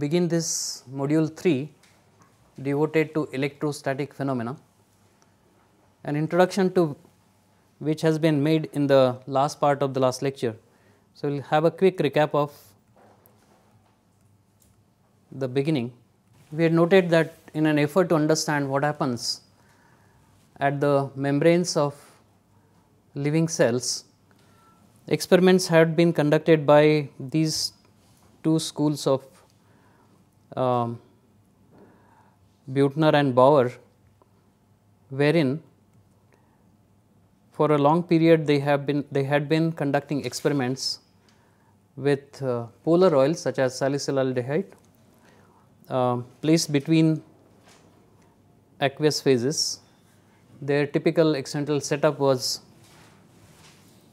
begin this module 3 devoted to electrostatic phenomena, an introduction to which has been made in the last part of the last lecture. So, we will have a quick recap of the beginning. We had noted that in an effort to understand what happens at the membranes of living cells, experiments had been conducted by these two schools of um, Butner and Bauer wherein for a long period they have been they had been conducting experiments with uh, polar oils such as salicylaldehyde uh, placed between aqueous phases. Their typical experimental setup was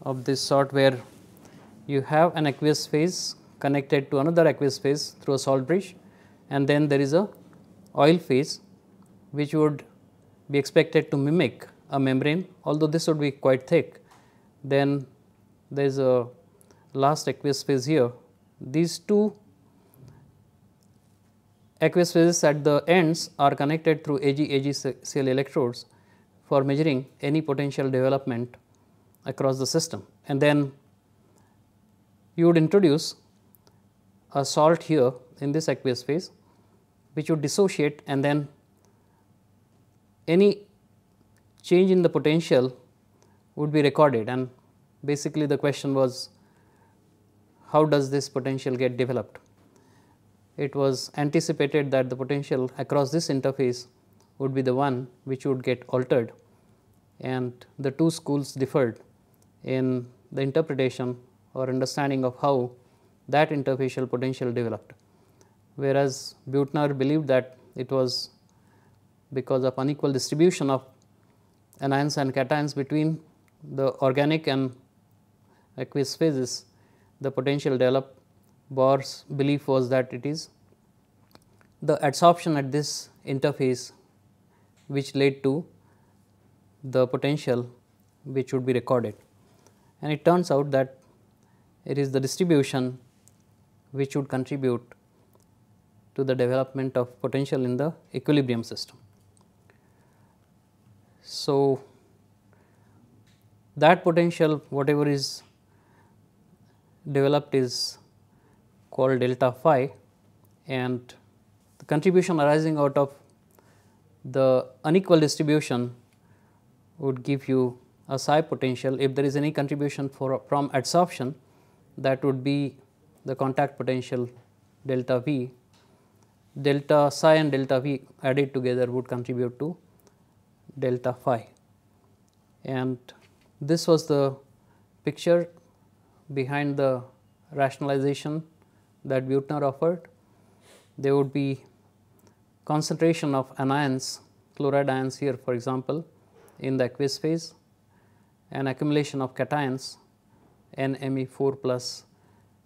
of this sort where you have an aqueous phase connected to another aqueous phase through a salt bridge and then there is a oil phase which would be expected to mimic a membrane although this would be quite thick. Then there is a last aqueous phase here. These two aqueous phases at the ends are connected through AG-AG electrodes for measuring any potential development across the system. And then you would introduce a salt here in this aqueous phase which would dissociate and then any change in the potential would be recorded and basically the question was how does this potential get developed. It was anticipated that the potential across this interface would be the one which would get altered and the two schools differed in the interpretation or understanding of how that interfacial potential developed whereas Butner believed that it was because of unequal distribution of anions and cations between the organic and aqueous phases, the potential developed. Bohr's belief was that it is the adsorption at this interface which led to the potential which would be recorded. And it turns out that it is the distribution which would contribute to the development of potential in the equilibrium system. So, that potential whatever is developed is called delta phi and the contribution arising out of the unequal distribution would give you a psi potential. If there is any contribution for, from adsorption that would be the contact potential delta V delta psi and delta v added together would contribute to delta phi. And this was the picture behind the rationalization that Butner offered. There would be concentration of anions, chloride ions here for example, in the aqueous phase and accumulation of cations NME4 plus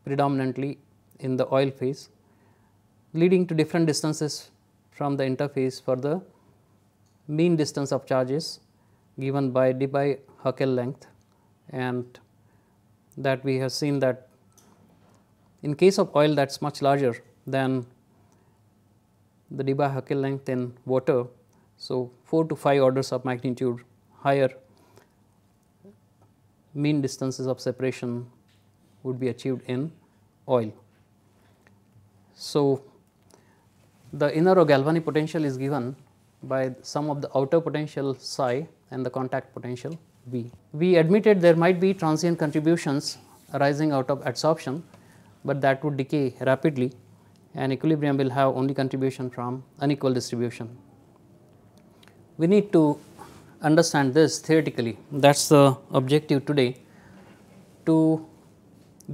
predominantly in the oil phase leading to different distances from the interface for the mean distance of charges given by d by Huckel length and that we have seen that in case of oil that is much larger than the d by Huckel length in water. So, 4 to 5 orders of magnitude higher mean distances of separation would be achieved in oil. So, the inner or galvanic potential is given by sum of the outer potential psi and the contact potential V. We admitted there might be transient contributions arising out of adsorption, but that would decay rapidly and equilibrium will have only contribution from unequal distribution. We need to understand this theoretically that is the objective today to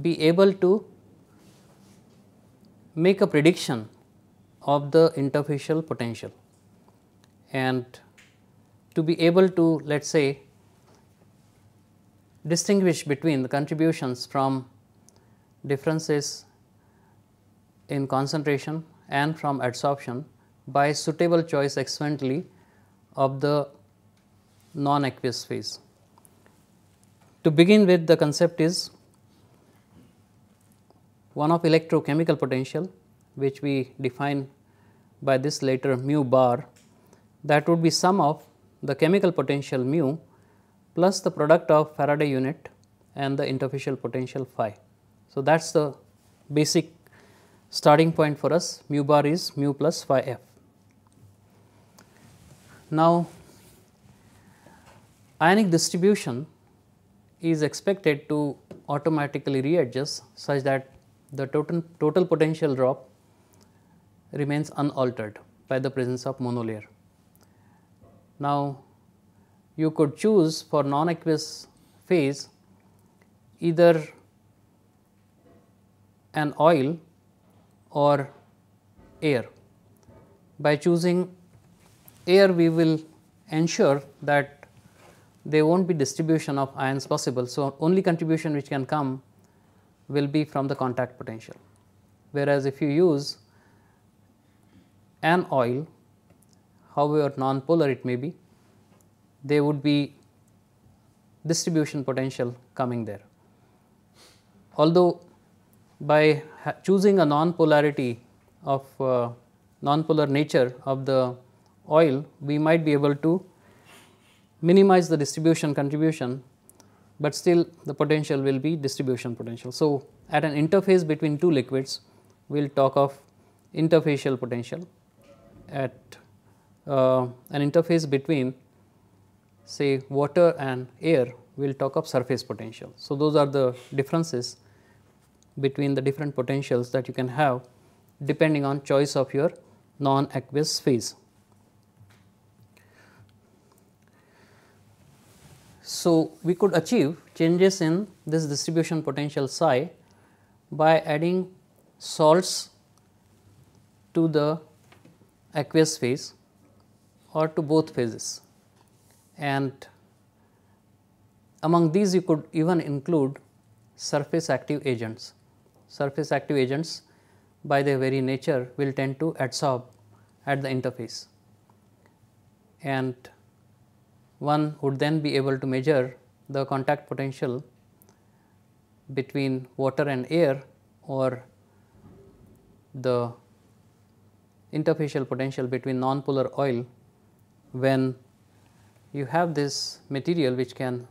be able to make a prediction of the interfacial potential and to be able to let us say distinguish between the contributions from differences in concentration and from adsorption by suitable choice experimentally of the non-aqueous phase. To begin with the concept is one of electrochemical potential which we define by this later mu bar that would be sum of the chemical potential mu plus the product of Faraday unit and the interfacial potential phi. So, that is the basic starting point for us mu bar is mu plus phi f. Now, ionic distribution is expected to automatically readjust such that the total, total potential drop remains unaltered by the presence of monolayer. Now, you could choose for non-aqueous phase either an oil or air. By choosing air, we will ensure that there won't be distribution of ions possible. So, only contribution which can come will be from the contact potential. Whereas, if you use an oil however nonpolar it may be there would be distribution potential coming there. Although by choosing a non-polarity of uh, non-polar nature of the oil, we might be able to minimize the distribution contribution, but still the potential will be distribution potential. So, at an interface between two liquids, we will talk of interfacial potential at uh, an interface between say water and air we will talk of surface potential. So, those are the differences between the different potentials that you can have depending on choice of your non aqueous phase. So, we could achieve changes in this distribution potential psi by adding salts to the aqueous phase or to both phases and among these you could even include surface active agents. Surface active agents by their very nature will tend to adsorb at the interface and one would then be able to measure the contact potential between water and air or the interfacial potential between nonpolar oil when you have this material which can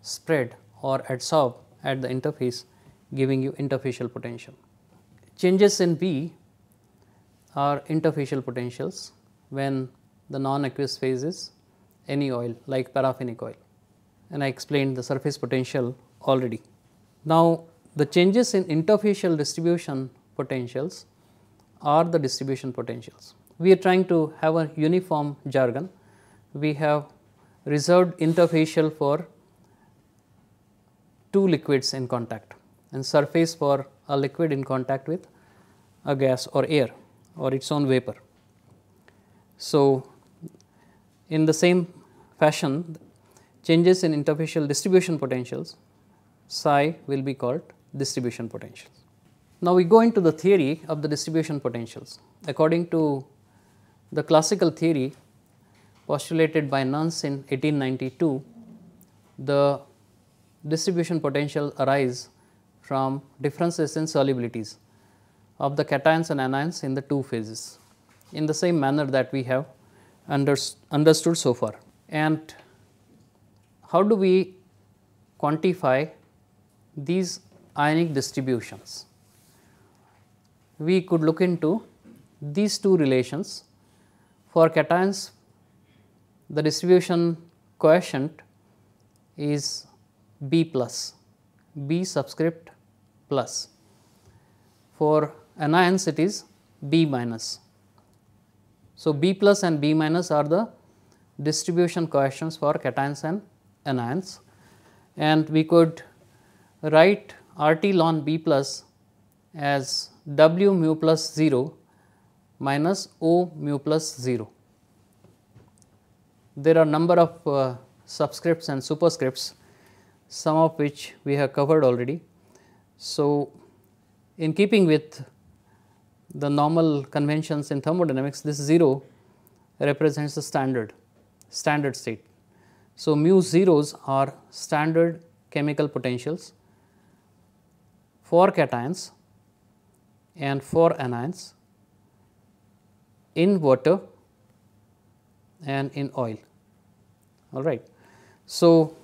spread or adsorb at the interface giving you interfacial potential. Changes in B are interfacial potentials when the non-aqueous phase is any oil like paraffinic oil and I explained the surface potential already. Now, the changes in interfacial distribution potentials are the distribution potentials. We are trying to have a uniform jargon. We have reserved interfacial for two liquids in contact and surface for a liquid in contact with a gas or air or its own vapor. So, in the same fashion changes in interfacial distribution potentials psi will be called distribution potentials. Now, we go into the theory of the distribution potentials. According to the classical theory postulated by Nance in 1892, the distribution potential arise from differences in solubilities of the cations and anions in the two phases in the same manner that we have understood so far. And how do we quantify these ionic distributions? we could look into these two relations. For cations, the distribution coefficient is B plus, B subscript plus. For anions, it is B minus. So, B plus and B minus are the distribution coefficients for cations and anions and we could write RT ln B plus as w mu plus 0 minus o mu plus 0. There are number of uh, subscripts and superscripts some of which we have covered already. So, in keeping with the normal conventions in thermodynamics this 0 represents the standard standard state. So, mu zeros are standard chemical potentials for cations and 4 anions in water and in oil all right. So,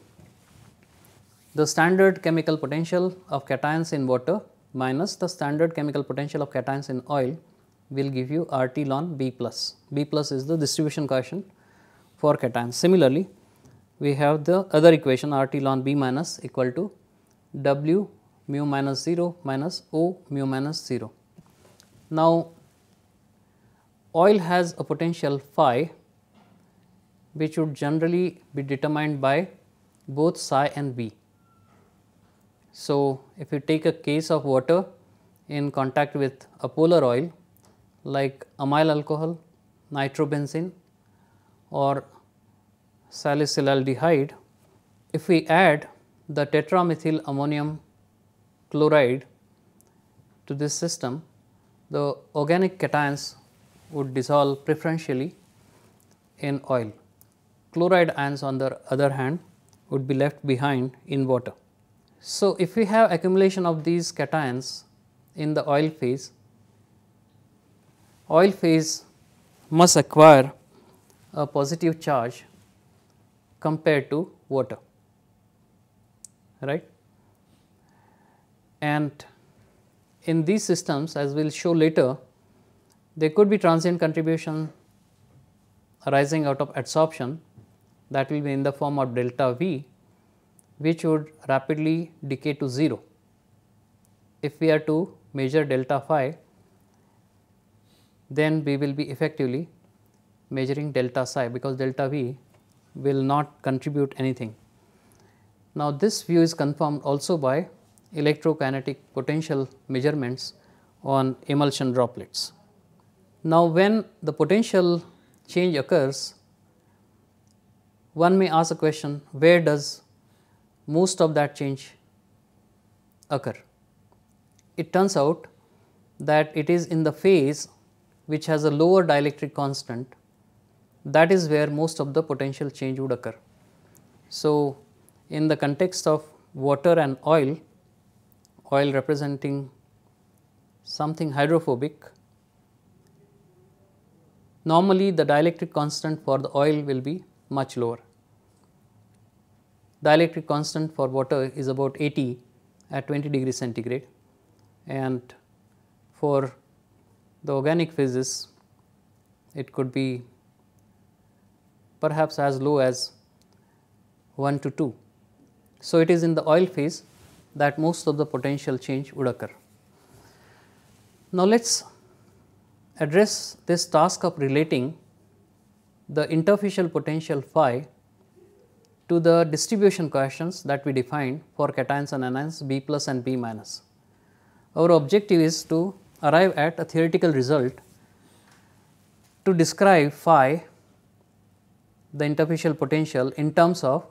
the standard chemical potential of cations in water minus the standard chemical potential of cations in oil will give you RT ln B plus. B plus is the distribution coefficient for cations. Similarly, we have the other equation RT ln B minus equal to W mu minus 0 minus O mu minus 0. Now, oil has a potential phi which would generally be determined by both psi and b. So, if you take a case of water in contact with a polar oil like amyl alcohol, nitrobenzene or salicylaldehyde, if we add the tetramethyl ammonium chloride to this system, the organic cations would dissolve preferentially in oil. Chloride ions on the other hand would be left behind in water. So, if we have accumulation of these cations in the oil phase, oil phase must acquire a positive charge compared to water, right. And in these systems as we will show later, there could be transient contribution arising out of adsorption that will be in the form of delta V which would rapidly decay to 0 if we are to measure delta phi then we will be effectively measuring delta psi because delta V will not contribute anything. Now, this view is confirmed also by electrokinetic potential measurements on emulsion droplets. Now, when the potential change occurs, one may ask a question where does most of that change occur? It turns out that it is in the phase which has a lower dielectric constant that is where most of the potential change would occur. So, in the context of water and oil, Oil representing something hydrophobic. Normally, the dielectric constant for the oil will be much lower. Dielectric constant for water is about 80 at 20 degree centigrade and for the organic phases it could be perhaps as low as 1 to 2. So, it is in the oil phase that most of the potential change would occur. Now, let us address this task of relating the interfacial potential phi to the distribution coefficients that we defined for cations and anions B plus and B minus. Our objective is to arrive at a theoretical result to describe phi the interfacial potential in terms of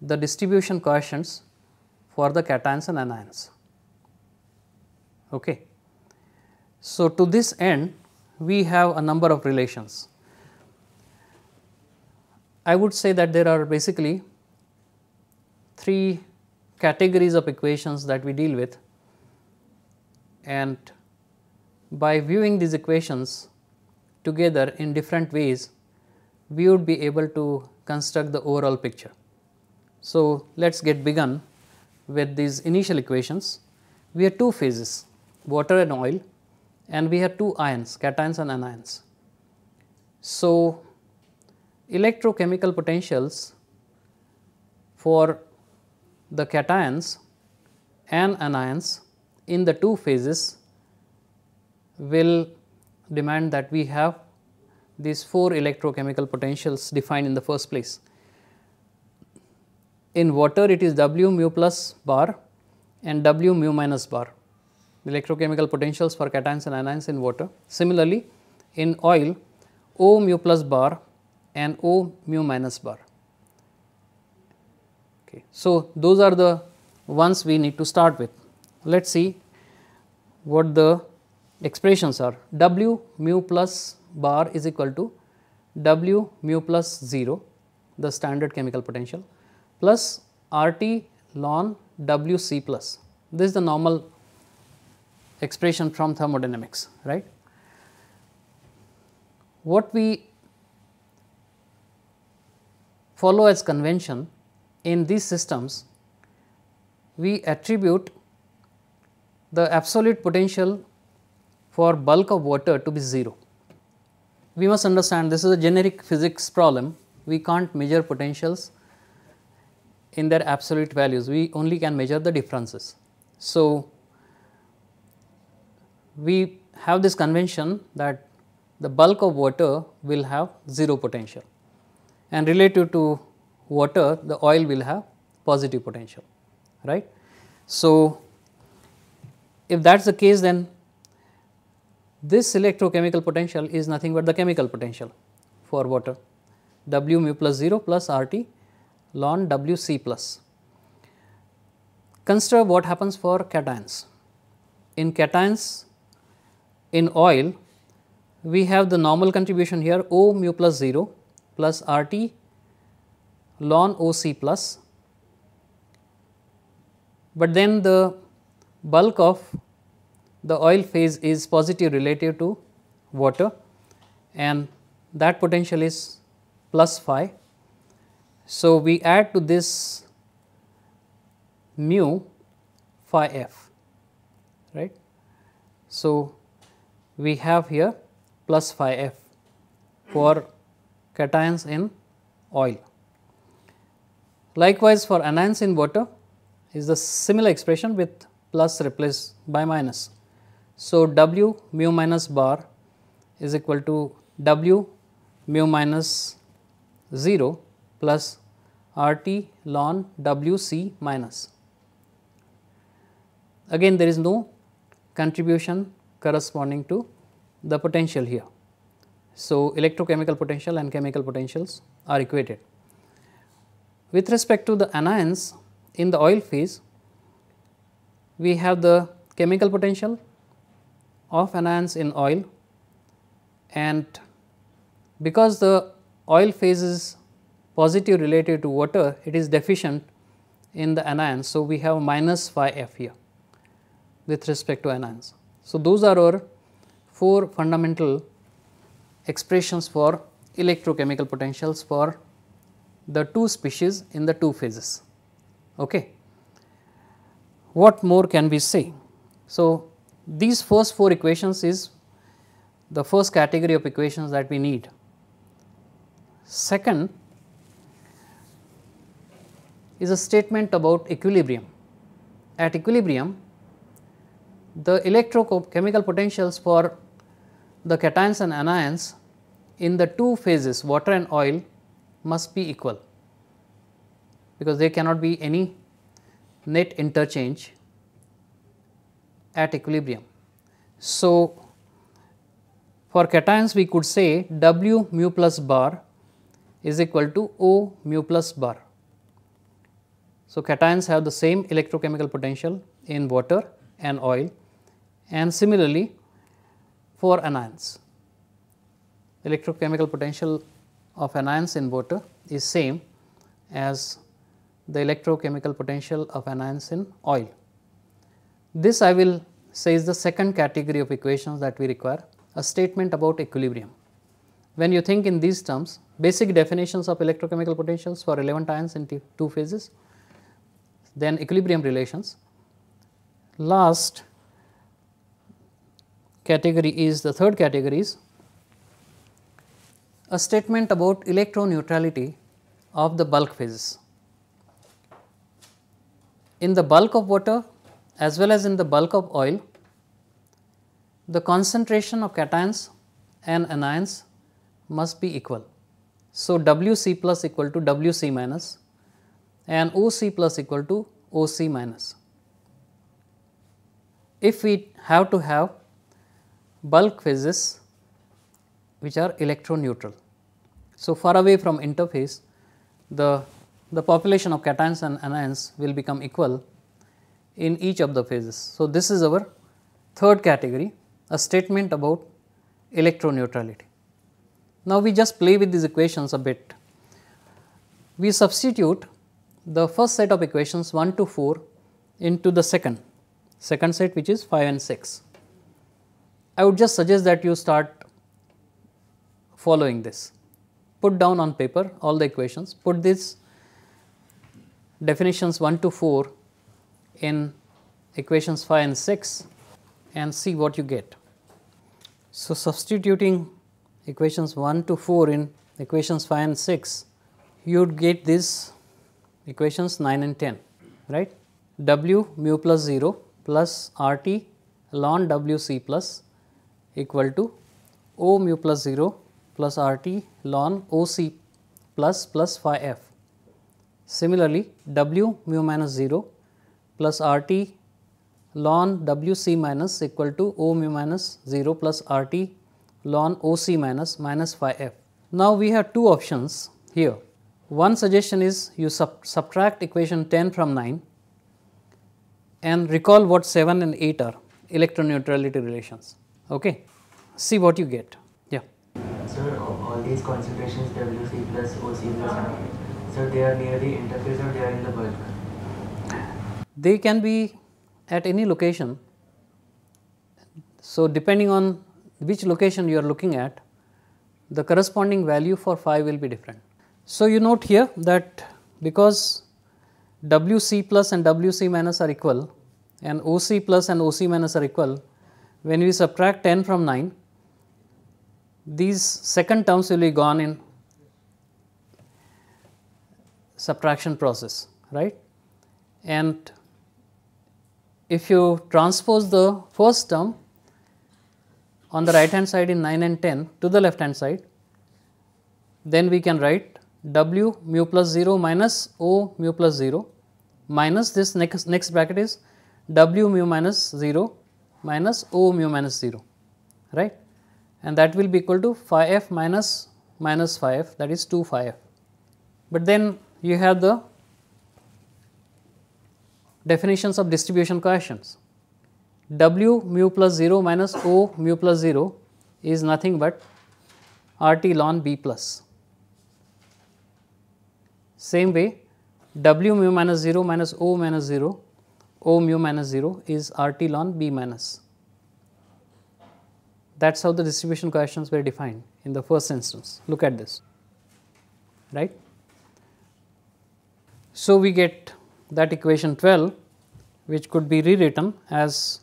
the distribution coefficients for the cations and anions. Okay. So, to this end we have a number of relations. I would say that there are basically three categories of equations that we deal with and by viewing these equations together in different ways we would be able to construct the overall picture. So, let us get begun with these initial equations, we have two phases water and oil and we have two ions cations and anions. So, electrochemical potentials for the cations and anions in the two phases will demand that we have these four electrochemical potentials defined in the first place. In water it is W mu plus bar and W mu minus bar, the electrochemical potentials for cations and anions in water. Similarly, in oil O mu plus bar and O mu minus bar. Okay. So, those are the ones we need to start with. Let us see what the expressions are. W mu plus bar is equal to W mu plus 0, the standard chemical potential plus RT ln WC plus. This is the normal expression from thermodynamics, right. What we follow as convention in these systems, we attribute the absolute potential for bulk of water to be 0. We must understand this is a generic physics problem, we can't measure potentials in their absolute values. We only can measure the differences. So, we have this convention that the bulk of water will have 0 potential and relative to water the oil will have positive potential right. So, if that is the case then this electrochemical potential is nothing but the chemical potential for water W mu plus 0 plus R T ln WC plus. Consider what happens for cations. In cations, in oil, we have the normal contribution here O mu plus 0 plus RT ln OC plus, but then the bulk of the oil phase is positive relative to water and that potential is plus phi so, we add to this mu phi f right. So, we have here plus phi f for cations in oil. Likewise, for anions in water is the similar expression with plus replaced by minus. So, W mu minus bar is equal to W mu minus 0 plus RT ln WC minus. Again there is no contribution corresponding to the potential here. So, electrochemical potential and chemical potentials are equated. With respect to the anions in the oil phase, we have the chemical potential of anions in oil and because the oil phase is positive relative to water, it is deficient in the anions. So, we have minus phi f here with respect to anions. So, those are our four fundamental expressions for electrochemical potentials for the two species in the two phases. Okay. What more can we say? So, these first four equations is the first category of equations that we need. Second, is a statement about equilibrium. At equilibrium, the electrochemical potentials for the cations and anions in the two phases water and oil must be equal because there cannot be any net interchange at equilibrium. So, for cations we could say W mu plus bar is equal to O mu plus bar so, cations have the same electrochemical potential in water and oil and similarly for anions. Electrochemical potential of anions in water is same as the electrochemical potential of anions in oil. This I will say is the second category of equations that we require a statement about equilibrium. When you think in these terms basic definitions of electrochemical potentials for relevant ions in two phases then equilibrium relations. Last category is the third category is a statement about electron neutrality of the bulk phases. In the bulk of water as well as in the bulk of oil, the concentration of cations and anions must be equal. So, W c plus equal to W c minus and OC plus equal to OC minus. If we have to have bulk phases which are electron neutral. So, far away from interface the, the population of cations and anions will become equal in each of the phases. So, this is our third category a statement about electron neutrality. Now, we just play with these equations a bit. We substitute the first set of equations 1 to 4 into the second, second set which is 5 and 6. I would just suggest that you start following this. Put down on paper all the equations, put these definitions 1 to 4 in equations 5 and 6 and see what you get. So, substituting equations 1 to 4 in equations 5 and 6, you would get this equations 9 and 10, right. W mu plus 0 plus RT ln WC plus equal to O mu plus 0 plus RT ln OC plus plus phi f. Similarly, W mu minus 0 plus RT ln WC minus equal to O mu minus 0 plus RT ln OC minus minus phi f. Now, we have two options here one suggestion is you sub subtract equation 10 from 9 and recall what 7 and 8 are electron neutrality relations. Okay. See what you get. Yeah. Sir, all these concentrations WC plus OC plus so they are near the interface or they are in the bulk? They can be at any location. So, depending on which location you are looking at, the corresponding value for phi will be different. So, you note here that because W c plus and W c minus are equal and O c plus and O c minus are equal, when we subtract 10 from 9, these second terms will be gone in subtraction process, right. And if you transpose the first term on the right hand side in 9 and 10 to the left hand side, then we can write w mu plus 0 minus o mu plus 0 minus this next, next bracket is w mu minus 0 minus o mu minus 0 right and that will be equal to phi f minus minus phi f that is 2 phi f. But then you have the definitions of distribution coefficients. W mu plus 0 minus O mu plus 0 is nothing but RT ln B plus. Same way W mu minus 0 minus O minus 0, O mu minus 0 is RT ln B minus. That is how the distribution coefficients were defined in the first instance. Look at this, right. So, we get that equation 12 which could be rewritten as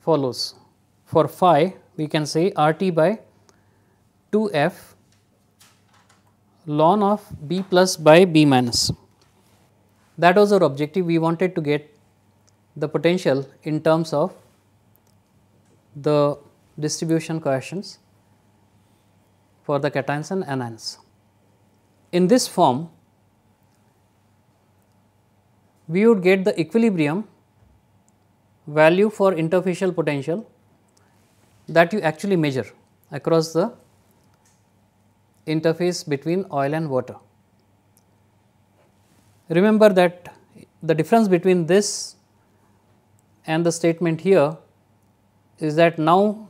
follows. For phi we can say RT by 2f ln of b plus by b minus. That was our objective we wanted to get the potential in terms of the distribution coefficients for the cations and anions. In this form we would get the equilibrium value for interfacial potential that you actually measure across the interface between oil and water. Remember that the difference between this and the statement here is that now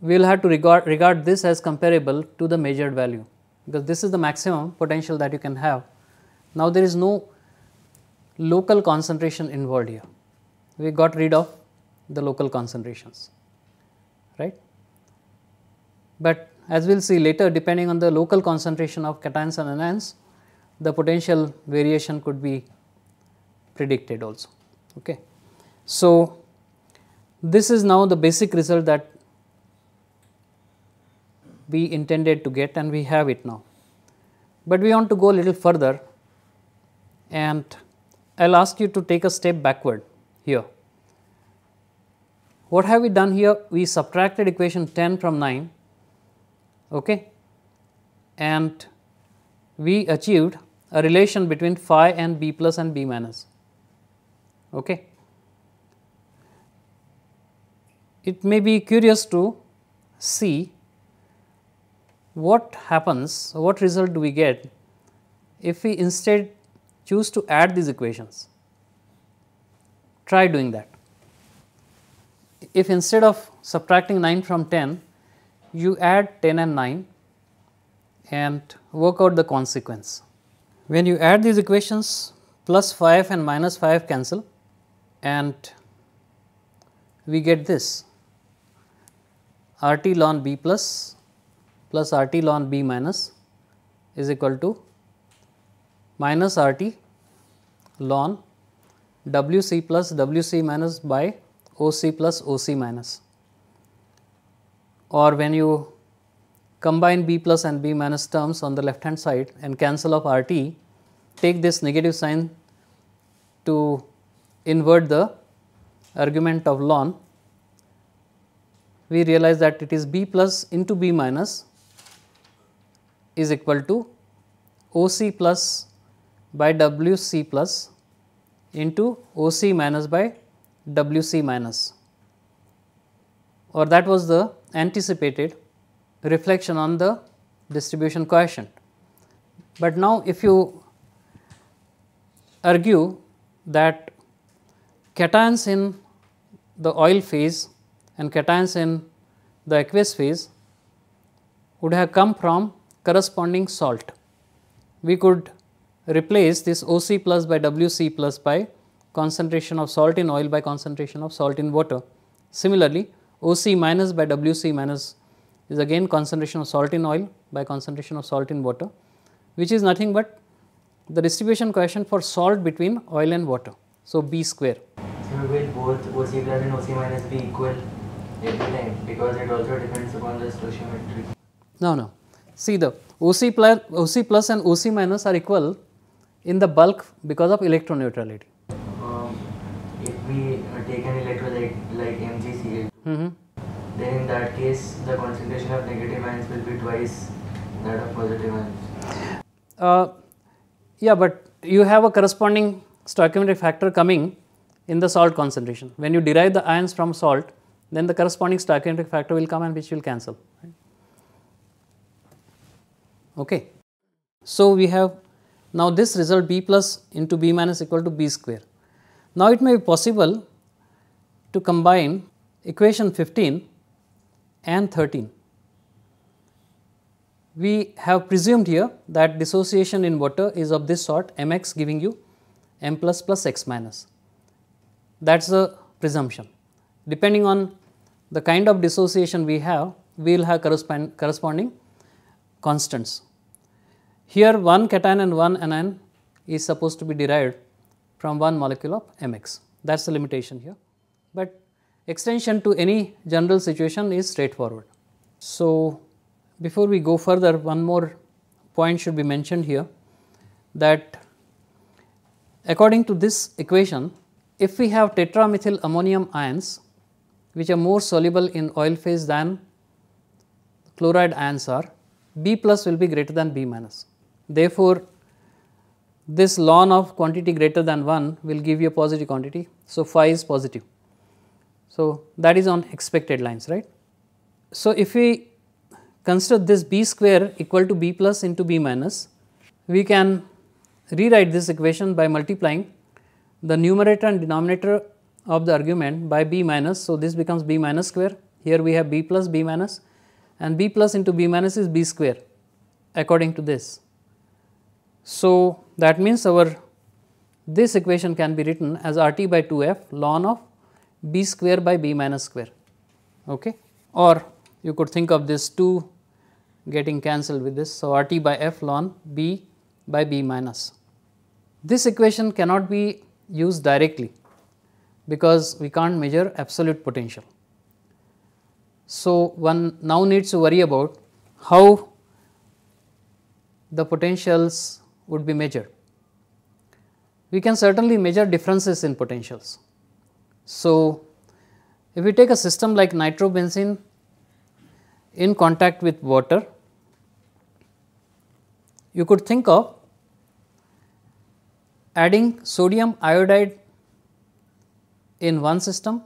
we will have to regard, regard this as comparable to the measured value because this is the maximum potential that you can have. Now, there is no local concentration involved here, we got rid of the local concentrations, right. But as we will see later depending on the local concentration of cations and anions, the potential variation could be predicted also. Okay. So, this is now the basic result that we intended to get and we have it now. But we want to go a little further and I will ask you to take a step backward here. What have we done here? We subtracted equation 10 from 9 okay and we achieved a relation between phi and b plus and b minus okay it may be curious to see what happens, what result do we get if we instead choose to add these equations. Try doing that. If instead of subtracting 9 from 10, you add 10 and 9 and work out the consequence. When you add these equations plus 5 and minus 5 cancel and we get this RT ln B plus plus RT ln B minus is equal to minus RT ln WC plus WC minus by OC plus OC minus or when you combine b plus and b minus terms on the left hand side and cancel off r t, take this negative sign to invert the argument of ln, we realize that it is b plus into b minus is equal to OC plus by WC plus into OC minus by WC minus or that was the anticipated reflection on the distribution coefficient. But now if you argue that cations in the oil phase and cations in the aqueous phase would have come from corresponding salt. We could replace this OC plus by WC plus by concentration of salt in oil by concentration of salt in water. Similarly, OC minus by WC minus is again concentration of salt in oil by concentration of salt in water, which is nothing but the distribution coefficient for salt between oil and water. So, B square. So, will both OC plus and OC minus be equal every time because it also depends upon the stoichiometry? No, no. See the OC plus, OC plus and OC minus are equal in the bulk because of electron neutrality. Mm -hmm. Then in that case, the concentration of negative ions will be twice that of positive ions. Uh, yeah, but you have a corresponding stoichiometric factor coming in the salt concentration. When you derive the ions from salt, then the corresponding stoichiometric factor will come and which will cancel. Okay. So, we have now this result b plus into b minus equal to b square. Now, it may be possible to combine equation 15 and 13. We have presumed here that dissociation in water is of this sort mx giving you m plus plus x minus. That is the presumption. Depending on the kind of dissociation we have, we will have correspond corresponding constants. Here one cation and one anion is supposed to be derived from one molecule of mx. That is the limitation here, but Extension to any general situation is straightforward. So, before we go further one more point should be mentioned here that according to this equation if we have tetramethyl ammonium ions which are more soluble in oil phase than chloride ions are B plus will be greater than B minus. Therefore, this ln of quantity greater than 1 will give you a positive quantity. So, phi is positive. So, that is on expected lines right. So, if we consider this b square equal to b plus into b minus, we can rewrite this equation by multiplying the numerator and denominator of the argument by b minus. So, this becomes b minus square, here we have b plus b minus and b plus into b minus is b square according to this. So, that means our this equation can be written as r t by 2 f ln of b square by b minus square okay or you could think of this 2 getting cancelled with this. So, RT by F ln B by B minus. This equation cannot be used directly because we can't measure absolute potential. So, one now needs to worry about how the potentials would be measured. We can certainly measure differences in potentials so, if we take a system like nitrobenzene in contact with water, you could think of adding sodium iodide in one system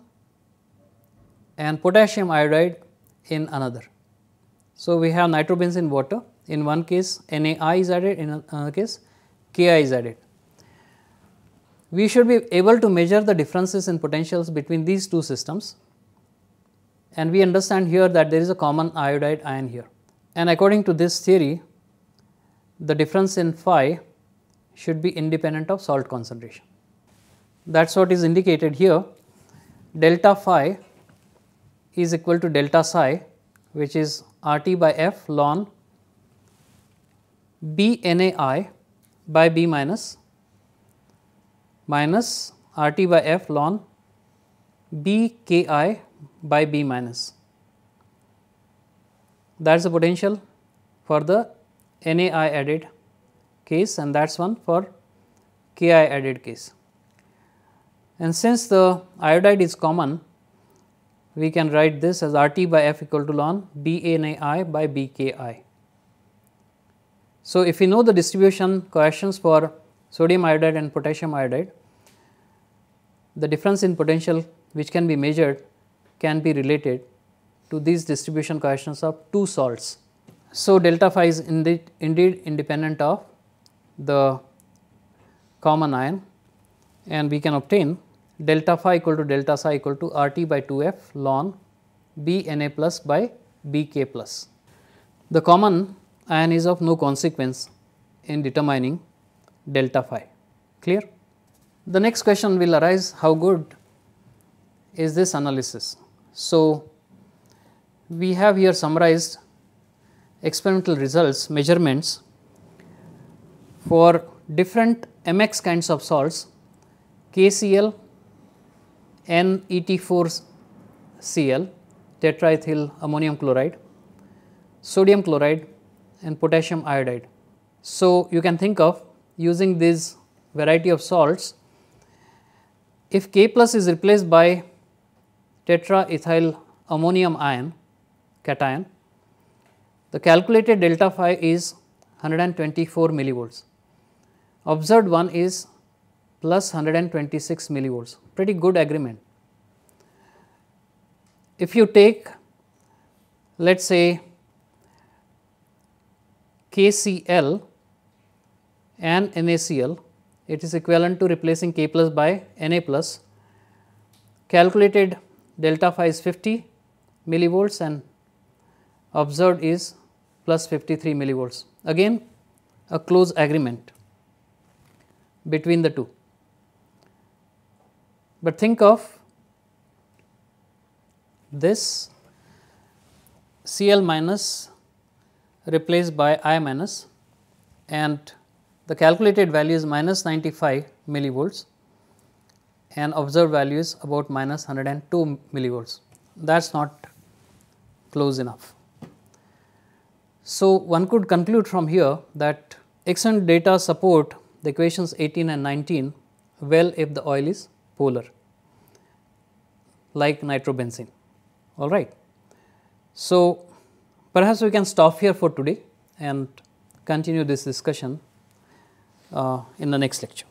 and potassium iodide in another. So, we have nitrobenzene water in one case NaI is added in another case Ki is added we should be able to measure the differences in potentials between these two systems and we understand here that there is a common iodide ion here. And according to this theory, the difference in phi should be independent of salt concentration. That is what is indicated here. Delta phi is equal to delta psi which is RT by F ln BNAI by B minus minus R t by f ln B k i by B minus. That is the potential for the N a i added case and that is one for k i added case. And since the iodide is common, we can write this as R t by f equal to ln B n a i by B k i. So, if we know the distribution coefficients for sodium iodide and potassium iodide, the difference in potential which can be measured can be related to these distribution coefficients of two salts. So, delta phi is indeed, indeed independent of the common ion and we can obtain delta phi equal to delta psi equal to R t by 2 f ln B n a plus by B k plus. The common ion is of no consequence in determining delta phi clear. The next question will arise how good is this analysis. So, we have here summarized experimental results measurements for different MX kinds of salts KCl, NET4Cl, tetraethyl ammonium chloride, sodium chloride and potassium iodide. So, you can think of using this variety of salts, if K plus is replaced by tetraethyl ammonium ion cation, the calculated delta phi is 124 millivolts. Observed one is plus 126 millivolts, pretty good agreement. If you take let us say KCl and NaCl, it is equivalent to replacing K plus by Na plus. Calculated delta phi is 50 millivolts and observed is plus 53 millivolts. Again a close agreement between the two. But think of this Cl minus replaced by I minus and the calculated value is minus 95 millivolts and observed value is about minus 102 millivolts. That is not close enough. So, one could conclude from here that excellent data support the equations 18 and 19 well if the oil is polar like nitrobenzene all right. So, perhaps we can stop here for today and continue this discussion uh, in the next lecture.